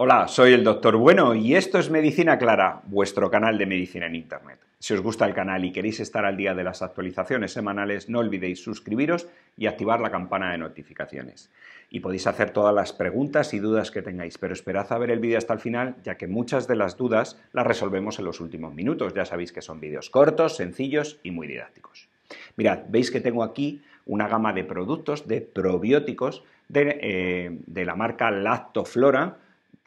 Hola, soy el doctor Bueno y esto es Medicina Clara, vuestro canal de medicina en Internet. Si os gusta el canal y queréis estar al día de las actualizaciones semanales, no olvidéis suscribiros y activar la campana de notificaciones. Y podéis hacer todas las preguntas y dudas que tengáis, pero esperad a ver el vídeo hasta el final, ya que muchas de las dudas las resolvemos en los últimos minutos. Ya sabéis que son vídeos cortos, sencillos y muy didácticos. Mirad, veis que tengo aquí una gama de productos de probióticos de, eh, de la marca Lactoflora,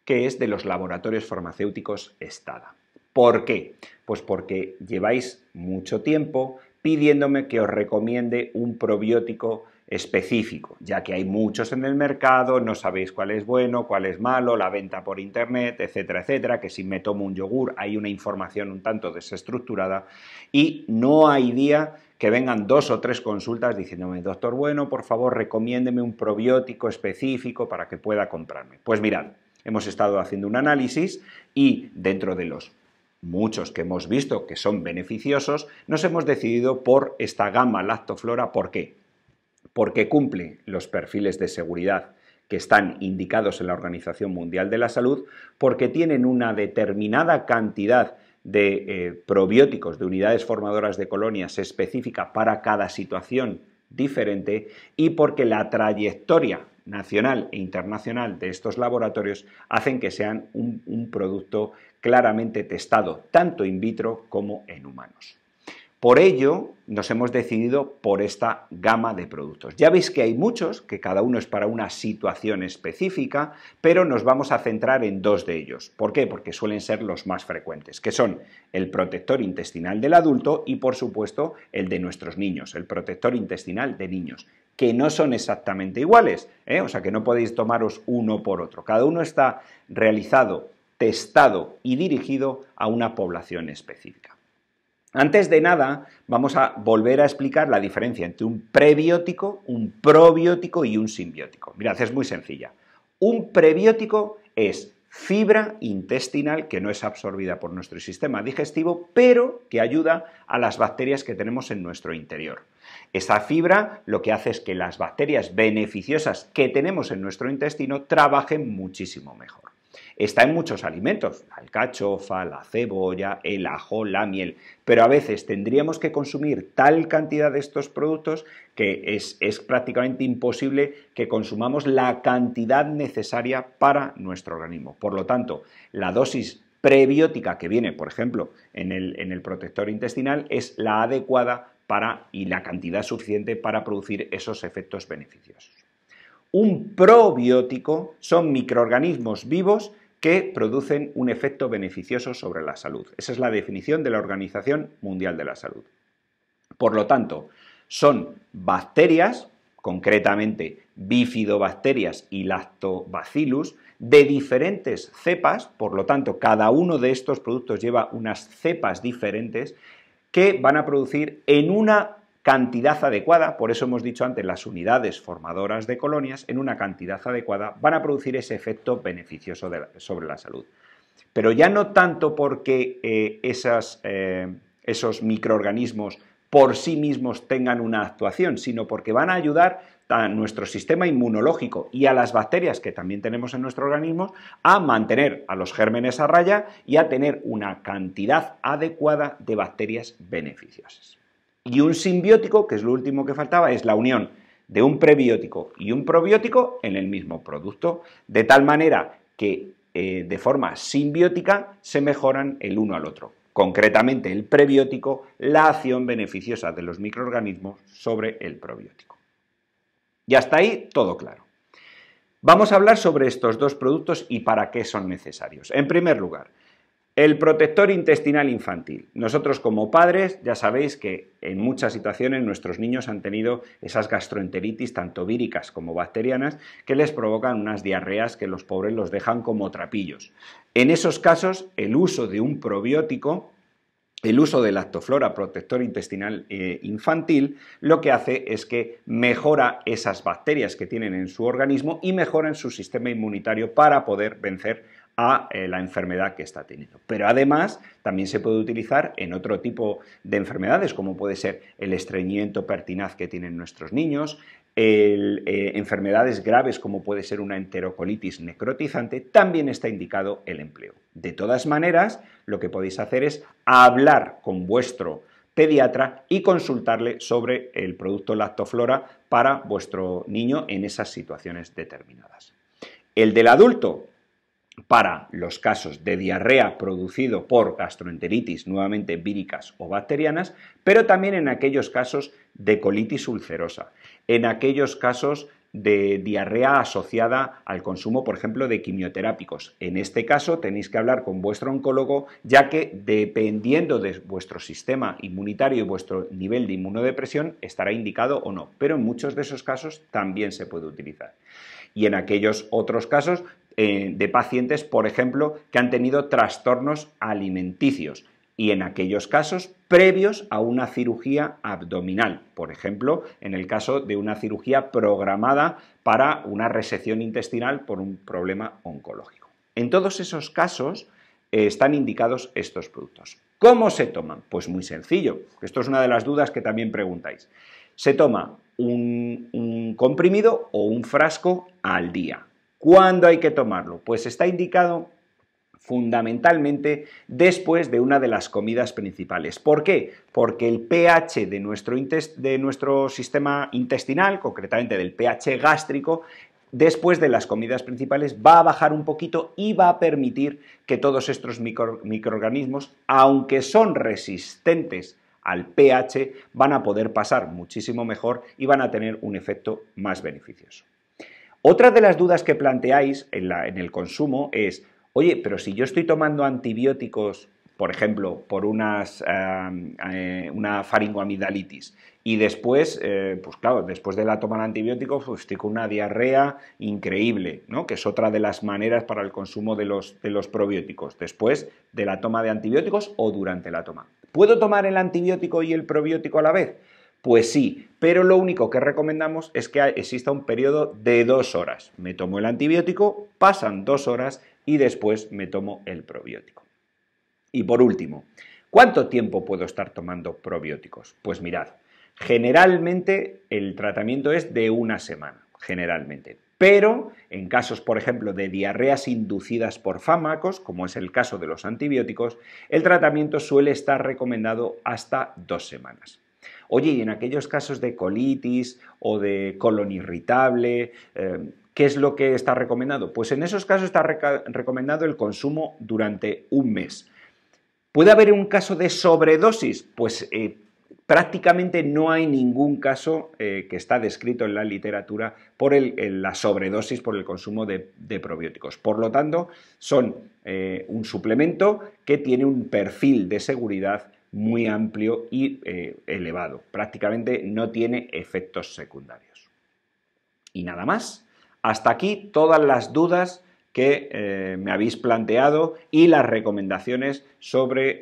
que es de los laboratorios farmacéuticos Estada. ¿Por qué? Pues porque lleváis mucho tiempo pidiéndome que os recomiende un probiótico específico, ya que hay muchos en el mercado, no sabéis cuál es bueno, cuál es malo, la venta por internet, etcétera, etcétera, que si me tomo un yogur hay una información un tanto desestructurada y no hay día que vengan dos o tres consultas diciéndome, doctor, bueno, por favor, recomiéndeme un probiótico específico para que pueda comprarme. Pues mirad, Hemos estado haciendo un análisis y dentro de los muchos que hemos visto que son beneficiosos, nos hemos decidido por esta gama lactoflora. ¿Por qué? Porque cumple los perfiles de seguridad que están indicados en la Organización Mundial de la Salud, porque tienen una determinada cantidad de eh, probióticos, de unidades formadoras de colonias específica para cada situación diferente y porque la trayectoria nacional e internacional de estos laboratorios hacen que sean un, producto claramente testado, tanto in vitro como en humanos. Por ello, nos hemos decidido por esta gama de productos. Ya veis que hay muchos, que cada uno es para una situación específica, pero nos vamos a centrar en dos de ellos. ¿Por qué? Porque suelen ser los más frecuentes, que son el protector intestinal del adulto y, por supuesto, el de nuestros niños, el protector intestinal de niños, que no son exactamente iguales, ¿eh? o sea que no podéis tomaros uno por otro. Cada uno está realizado, testado y dirigido a una población específica. Antes de nada, vamos a volver a explicar la diferencia entre un prebiótico, un probiótico y un simbiótico. Mirad, es muy sencilla. Un prebiótico es fibra intestinal que no es absorbida por nuestro sistema digestivo, pero que ayuda a las bacterias que tenemos en nuestro interior. Esa fibra lo que hace es que las bacterias beneficiosas que tenemos en nuestro intestino trabajen muchísimo mejor. Está en muchos alimentos, la alcachofa, la cebolla, el ajo, la miel, pero a veces tendríamos que consumir tal cantidad de estos productos que es, prácticamente imposible que consumamos la cantidad necesaria para nuestro organismo. Por lo tanto, la dosis prebiótica que viene, por ejemplo, en el, en el protector intestinal es la adecuada para y la cantidad suficiente para producir esos efectos beneficiosos. Un probiótico son microorganismos vivos que producen un efecto beneficioso sobre la salud. Esa es la definición de la Organización Mundial de la Salud. Por lo tanto, son bacterias, concretamente bifidobacterias y lactobacillus, de diferentes cepas, por lo tanto, cada uno de estos productos lleva unas cepas diferentes que van a producir en una cantidad adecuada, por eso hemos dicho antes, las unidades formadoras de colonias en una cantidad adecuada van a producir ese efecto beneficioso sobre la salud. Pero ya no tanto porque eh, eh, esos microorganismos por sí mismos tengan una actuación, sino porque van a ayudar a nuestro sistema inmunológico y a las bacterias que también tenemos en nuestro organismo a mantener a los gérmenes a raya y a tener una cantidad adecuada de bacterias beneficiosas. Y un simbiótico, que es lo último que faltaba, es la unión de un prebiótico y un probiótico en el mismo producto, de tal manera que eh, de forma simbiótica se mejoran el uno al otro. Concretamente, el prebiótico, la acción beneficiosa de los microorganismos sobre el probiótico. Y hasta ahí todo claro. Vamos a hablar sobre estos dos productos y para qué son necesarios. En primer lugar, el protector intestinal infantil. Nosotros como padres ya sabéis que en muchas situaciones nuestros niños han tenido esas gastroenteritis tanto víricas como bacterianas que les provocan unas diarreas que los pobres los dejan como trapillos. En esos casos el uso de un probiótico el uso de lactoflora protector intestinal eh, infantil lo que hace es que mejora esas bacterias que tienen en su organismo y mejora en su sistema inmunitario para poder vencer a eh, la enfermedad que está teniendo. Pero además también se puede utilizar en otro tipo de enfermedades, como puede ser el estreñimiento pertinaz que tienen nuestros niños, eh, enfermedades graves como puede ser una enterocolitis necrotizante, también está indicado el empleo. De todas maneras, lo que podéis hacer es hablar con vuestro pediatra y consultarle sobre el producto lactoflora para vuestro niño en esas situaciones determinadas. El del adulto, para los casos de diarrea producido por gastroenteritis nuevamente víricas o bacterianas, pero también en aquellos casos de colitis ulcerosa, en aquellos casos de diarrea asociada al consumo, por ejemplo, de quimioterápicos. En este caso tenéis que hablar con vuestro oncólogo, ya que dependiendo de vuestro sistema inmunitario y vuestro nivel de inmunodepresión estará indicado o no, pero en muchos de esos casos también se puede utilizar. Y en aquellos otros casos eh, de pacientes, por ejemplo, que han tenido trastornos alimenticios y en aquellos casos previos a una cirugía abdominal, por ejemplo, en el caso de una cirugía programada para una resección intestinal por un problema oncológico. En todos esos casos eh, están indicados estos productos. ¿Cómo se toman? Pues muy sencillo. Esto es una de las dudas que también preguntáis. Se toma un comprimido o un frasco al día. ¿Cuándo hay que tomarlo? Pues está indicado fundamentalmente después de una de las comidas principales. ¿Por qué? Porque el pH de nuestro, sistema intestinal, concretamente del pH gástrico, después de las comidas principales va a bajar un poquito y va a permitir que todos estos microorganismos, aunque son resistentes al pH, van a poder pasar muchísimo mejor y van a tener un efecto más beneficioso. Otra de las dudas que planteáis en, el consumo es, oye, pero si yo estoy tomando antibióticos por ejemplo, por unas, eh, una faringoamidalitis. Y después, eh, pues claro, después de la toma de antibióticos, pues estoy con una diarrea increíble, ¿no? Que es otra de las maneras para el consumo de los, de los probióticos, después de la toma de antibióticos o durante la toma. ¿Puedo tomar el antibiótico y el probiótico a la vez? Pues sí, pero lo único que recomendamos es que exista un periodo de dos horas. Me tomo el antibiótico, pasan dos horas y después me tomo el probiótico. Y por último, ¿cuánto tiempo puedo estar tomando probióticos? Pues mirad, generalmente el tratamiento es de una semana, generalmente. Pero en casos, por ejemplo, de diarreas inducidas por fármacos, como es el caso de los antibióticos, el tratamiento suele estar recomendado hasta dos semanas. Oye, y en aquellos casos de colitis o de colon irritable, eh, ¿qué es lo que está recomendado? Pues en esos casos está recomendado el consumo durante un mes. ¿Puede haber un caso de sobredosis? Pues eh, prácticamente no hay ningún caso eh, que está descrito en la literatura por la sobredosis por el consumo de, probióticos. Por lo tanto, son un suplemento que tiene un perfil de seguridad muy amplio y eh, elevado. Prácticamente no tiene efectos secundarios. Y nada más. Hasta aquí todas las dudas que eh, me habéis planteado y las recomendaciones sobre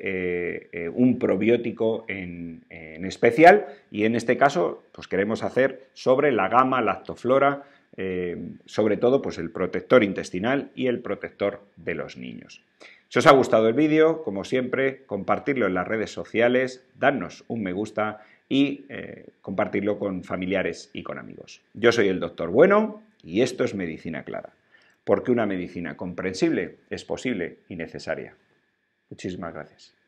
eh, un probiótico en, especial y en este caso pues queremos hacer sobre la gama lactoflora sobre todo pues el protector intestinal y el protector de los niños. Si os ha gustado el vídeo, como siempre, compartirlo en las redes sociales, darnos un me gusta y eh, compartirlo con familiares y con amigos. Yo soy el doctor Bueno y esto es Medicina Clara, porque una medicina comprensible es posible y necesaria. Muchísimas gracias.